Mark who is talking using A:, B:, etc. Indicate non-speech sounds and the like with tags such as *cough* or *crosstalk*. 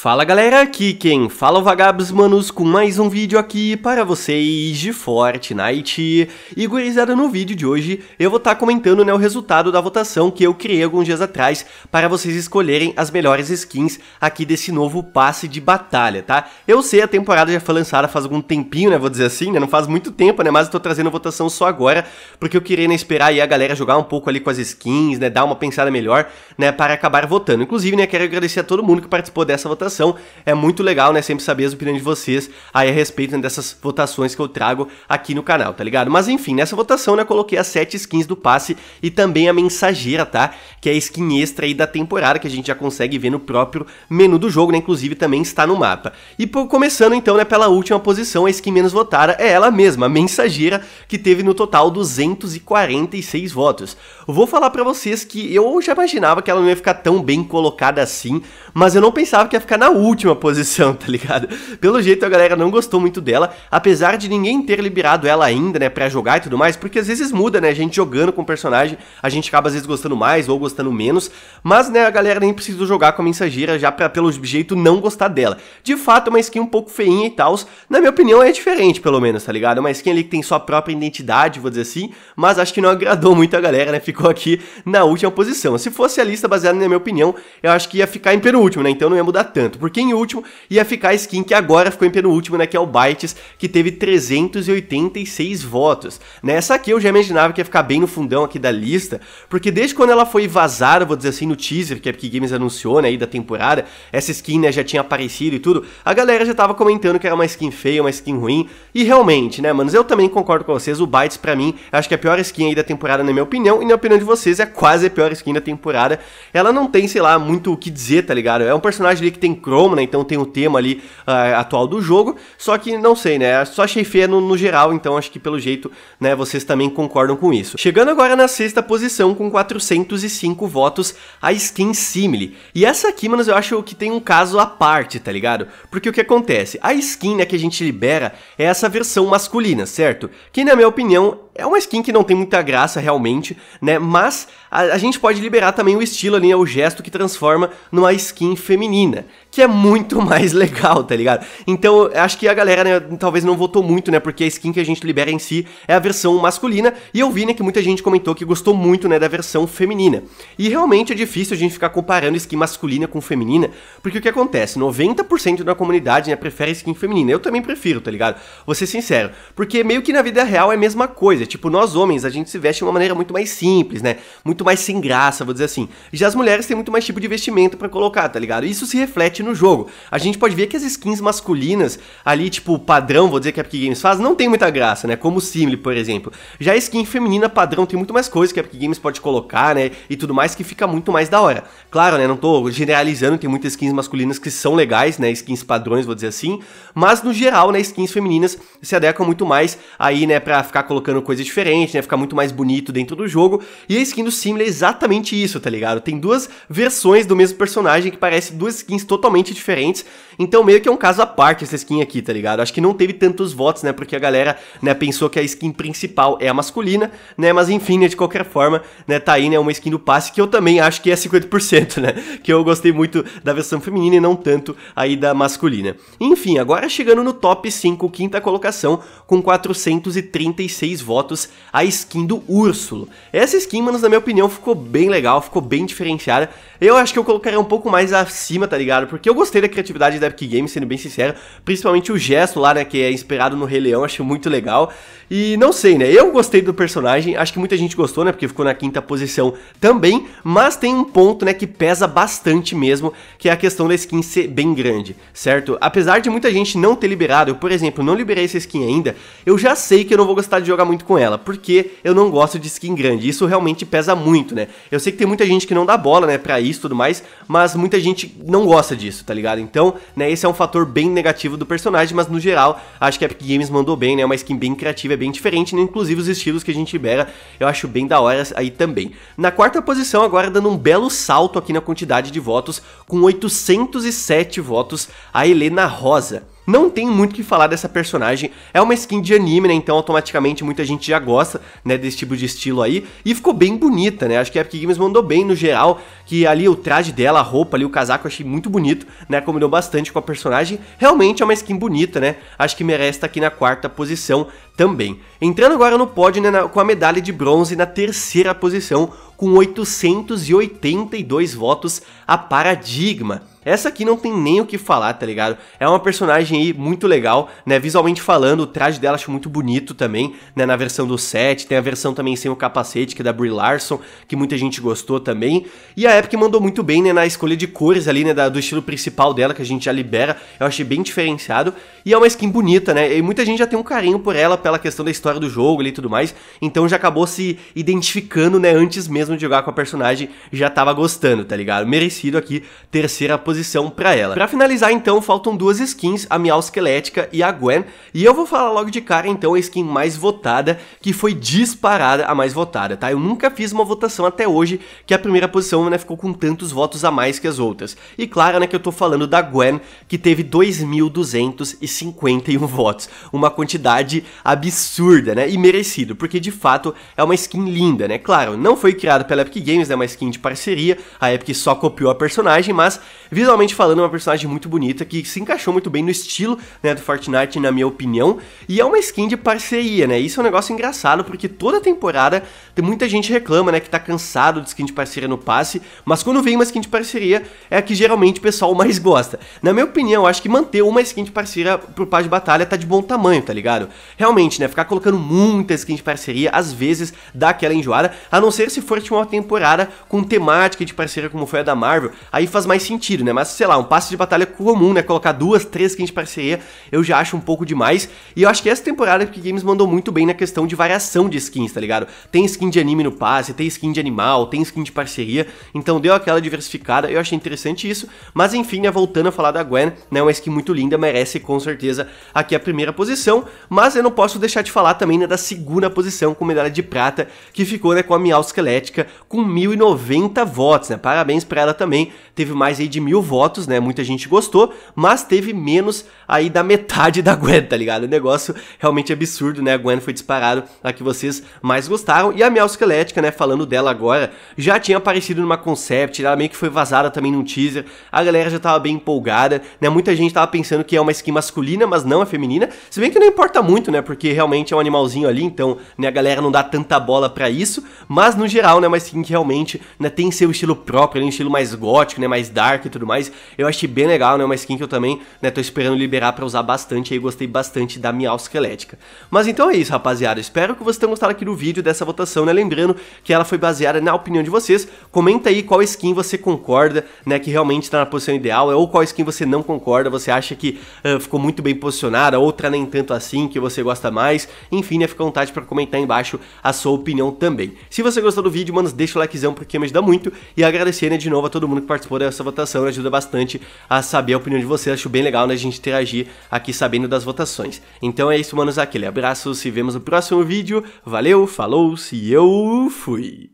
A: Fala galera, aqui quem fala é o Vagabos Manos com mais um vídeo aqui para vocês de Fortnite. E gurizada, no vídeo de hoje eu vou estar tá comentando né, o resultado da votação que eu criei alguns dias atrás para vocês escolherem as melhores skins aqui desse novo passe de batalha, tá? Eu sei, a temporada já foi lançada faz algum tempinho, né, vou dizer assim, né, não faz muito tempo, né, mas eu tô trazendo a votação só agora porque eu queria né, esperar aí a galera jogar um pouco ali com as skins, né, dar uma pensada melhor, né, para acabar votando. Inclusive, né, quero agradecer a todo mundo que participou dessa votação votação. É muito legal, né? Sempre saber as opiniões de vocês aí a respeito né, dessas votações que eu trago aqui no canal, tá ligado? Mas enfim, nessa votação, né, eu coloquei as 7 skins do passe e também a mensageira, tá? Que é a skin extra aí da temporada, que a gente já consegue ver no próprio menu do jogo, né? Inclusive também está no mapa. E por, começando então, né, pela última posição, a skin menos votada é ela mesma, a mensageira, que teve no total 246 votos. Vou falar para vocês que eu já imaginava que ela não ia ficar tão bem colocada assim, mas eu não pensava que ia ficar na última posição, *laughs* tá ligado? Pelo jeito a galera não gostou muito dela, apesar de ninguém ter liberado ela ainda, né, pra jogar e tudo mais, porque às vezes muda, né, a gente jogando com o personagem, a gente acaba às vezes gostando mais ou gostando menos, mas, né, a galera nem precisa jogar com a mensageira já pra, pelo jeito, não gostar dela. De fato, é uma skin um pouco feinha e tal, na minha opinião é diferente, pelo menos, tá ligado? É uma skin ali que tem sua própria identidade, vou dizer assim, mas acho que não agradou *laughs* muito a galera, né, ficou aqui na última posição. Se fosse a lista baseada na minha opinião, eu acho que ia ficar em penúltimo, né, então não ia mudar tanto porque em último ia ficar a skin que agora ficou em penúltimo, né, que é o Bytes, que teve 386 votos. Né? Essa aqui eu já imaginava que ia ficar bem no fundão aqui da lista, porque desde quando ela foi vazada, vou dizer assim, no teaser que a Epic Games anunciou, né, aí da temporada, essa skin, né, já tinha aparecido e tudo, a galera já tava comentando que era uma skin feia, uma skin ruim, e realmente, né, manos, eu também concordo com vocês, o Bytes para mim, acho que é a pior skin aí da temporada na minha opinião, e na opinião de vocês é quase a pior skin da temporada. Ela não tem, sei lá, muito o que dizer, tá ligado? É um personagem ali que tem Chrome, né? Então tem o tema ali uh, atual do jogo. Só que não sei, né? Só achei feia no, no, geral, então acho que pelo jeito, né, vocês também concordam com isso. Chegando agora na sexta posição com 405 votos, a skin Simile. E essa aqui, mano, eu acho que tem um caso à parte, tá ligado? Porque o que acontece? A skin, né, que a gente libera é essa versão masculina, certo? Que na minha opinião é uma skin que não tem muita graça realmente, né? Mas a, a gente pode liberar também o estilo ali, né? o gesto que transforma numa skin feminina, que é muito *laughs* mais legal, tá ligado? Então, acho que a galera, né, talvez não votou muito, né? Porque a skin que a gente libera em si é a versão masculina, e eu vi, né, que muita gente comentou que gostou muito, né, da versão feminina. E realmente é difícil a gente ficar comparando skin masculina com feminina, porque o que acontece? 90% da comunidade, né, prefere skin feminina. Eu também prefiro, tá ligado? Vou ser sincero, porque meio que na vida real é a mesma coisa tipo, nós homens, a gente se veste de uma maneira muito mais simples, né? Muito mais sem graça, vou dizer assim. Já as mulheres têm muito mais tipo de vestimento para colocar, tá ligado? Isso se reflete no jogo. A gente pode ver que as skins masculinas, ali, tipo, padrão, vou dizer que a Epic Games faz, não tem muita graça, né? Como o Simile, por exemplo. Já a skin feminina padrão tem muito mais coisa que a Epic Games pode colocar, né? E tudo mais que fica muito mais da hora. Claro, né? Não tô generalizando, tem muitas skins masculinas que são legais, né? Skins padrões, vou dizer assim. Mas no geral, né? Skins femininas se adequam muito mais aí, né? Pra ficar colocando coisas coisa diferente, né? Ficar muito mais bonito dentro do jogo. E a skin do Simile é exatamente isso, tá ligado? Tem duas versões do mesmo personagem que parece duas skins totalmente diferentes. Então meio que é um caso à parte essa skin aqui, tá ligado? Acho que não teve tantos votos, né? Porque a galera, né, pensou que a skin principal é a masculina, né? Mas enfim, né, de qualquer forma, né, tá aí, né, uma skin do passe que eu também acho que é 50%, né? *laughs* Que eu gostei muito da versão feminina e não tanto aí da masculina. Enfim, agora chegando no top 5, quinta colocação, com 436 votos fotos a skin do Úrsulo. Essa skin, mano, na minha opinião, ficou bem legal, ficou bem diferenciada. Eu acho que eu colocaria um pouco mais acima, tá ligado? Porque eu gostei da criatividade da Epic Games, sendo bem sincero. Principalmente o gesto lá, né, que é inspirado no Rei Leão, acho muito legal. E não sei, né, eu gostei do personagem, acho que muita gente gostou, né, porque ficou na quinta posição também. Mas tem um ponto, né, que pesa bastante mesmo, que é a questão da skin ser bem grande, certo? Apesar de muita gente não ter liberado, eu, por exemplo, não liberei essa skin ainda, eu já sei que eu não vou gostar de jogar muito com ela, porque eu não gosto de skin grande. Isso realmente pesa muito, né? Eu sei que tem muita gente que não dá bola, né, pra isso e tudo mais, mas muita gente não gosta disso, tá ligado? Então, né, esse é um fator bem negativo do personagem, mas no geral, acho que a Epic Games mandou bem, né? É uma skin bem criativa, é bem diferente, né? inclusive os estilos que a gente libera, eu acho bem da hora aí também. Na quarta posição, agora dando um belo salto aqui na quantidade de votos, com 807 votos, a Helena Rosa. Não tem muito o que falar dessa personagem, é uma skin de anime, né? Então automaticamente muita gente já gosta, né, desse tipo de estilo aí. E ficou bem bonita, né? Acho que a Epic Games mandou bem no geral, que ali o traje dela, a roupa ali, o casaco eu achei muito bonito, né? Combinou bastante com a personagem. Realmente é uma skin bonita, né? Acho que merece estar aqui na quarta posição também. Entrando agora no pódio, né, na, com a medalha de bronze na terceira posição, com 882 votos, a Paradigma. Essa aqui não tem nem o que falar, tá ligado? É uma personagem aí muito legal, né? Visualmente falando, o traje dela acho muito bonito também, né? Na versão do set, tem a versão também sem o capacete, que é da Brie Larson, que muita gente gostou também. E a Epic mandou muito bem, né? Na escolha de cores ali, né? Da, do estilo principal dela, que a gente já libera. Eu achei bem diferenciado. E é uma skin bonita, né? E muita gente já tem um carinho por ela, pela questão da história do jogo ali e tudo mais. Então já acabou se identificando, né? Antes mesmo de jogar com a personagem, já tava gostando, tá ligado? Merecido aqui, terceira posição posição para ela. Para finalizar então, faltam duas skins, a Miau Esquelética e a Gwen, e eu vou falar logo de cara então a skin mais votada, que foi disparada a mais votada, tá? Eu nunca fiz uma votação até hoje que a primeira posição né, ficou com tantos votos a mais que as outras. E claro né, que eu tô falando da Gwen, que teve 2.251 votos, uma quantidade absurda, né, e merecido, porque de fato é uma skin linda, né? Claro, não foi criada pela Epic Games, né, uma skin de parceria, a Epic só copiou a personagem, mas visualmente falando, é uma personagem muito bonita que se encaixou muito bem no estilo né, do Fortnite, na minha opinião. E é uma skin de parceria, né? Isso é um negócio engraçado porque toda temporada tem muita gente reclama, né, que tá cansado de skin de parceria no passe, mas quando vem uma skin de parceria é a que geralmente o pessoal mais gosta. Na minha opinião, acho que manter uma skin de parceria pro passe de batalha tá de bom tamanho, tá ligado? Realmente, né, ficar colocando muita skin de parceria às vezes dá aquela enjoada, a não ser se for tipo, uma temporada com temática de parceria como foi a da Marvel, aí faz mais sentido, né? né? Mas, sei lá, um passe de batalha comum, né? Colocar duas, três skins de parceria, eu já acho um pouco demais. E eu acho que essa temporada que Games mandou muito bem na questão de variação de skins, tá ligado? Tem skin de anime no passe, tem skin de animal, tem skin de parceria. Então deu aquela diversificada, eu achei interessante isso. Mas enfim, né, voltando a falar da Gwen, né? Uma skin muito linda, merece com certeza aqui a primeira posição. Mas eu não posso deixar de falar também, né, da segunda posição com medalha de prata, que ficou, né, com a Miau Esquelética, com 1090 votos, né? Parabéns pra ela também, teve mais aí de mil mil votos, né? Muita gente gostou, mas teve menos aí da metade da Gwen, tá ligado? O negócio realmente absurdo, né? A Gwen foi disparado a que vocês mais gostaram. E a Mel Esquelética, né? Falando dela agora, já tinha aparecido numa concept, ela meio que foi vazada também num teaser. A galera já tava bem empolgada, né? Muita gente tava pensando que é uma skin masculina, mas não é feminina. Se bem que não importa muito, né? Porque realmente é um animalzinho ali, então, né? A galera não dá tanta bola para isso. Mas no geral, né? Uma skin que realmente né, tem seu estilo próprio, né? um estilo mais gótico, né? Mais dark e tudo mais. Eu achei bem legal, né? Uma skin que eu também, né, tô esperando liberar para usar bastante aí, gostei bastante da Miau Esquelética. Mas então é isso, rapaziada. Espero que vocês tenham gostado aqui do vídeo dessa votação, né? Lembrando que ela foi baseada na opinião de vocês. Comenta aí qual skin você concorda, né, que realmente tá na posição ideal, ou qual skin você não concorda, você acha que uh, ficou muito bem posicionada, outra nem tanto assim, que você gosta mais. Enfim, né, fica à vontade para comentar embaixo a sua opinião também. Se você gostou do vídeo, mano, deixa o likezão porque me ajuda muito e agradecer, né, de novo a todo mundo que participou dessa votação, né, ajuda bastante a saber a opinião de vocês. Acho bem legal né, a gente interagir aqui sabendo das votações. Então é isso, manos. Aquele abraço. Se vemos no próximo vídeo. Valeu, falou, se eu fui.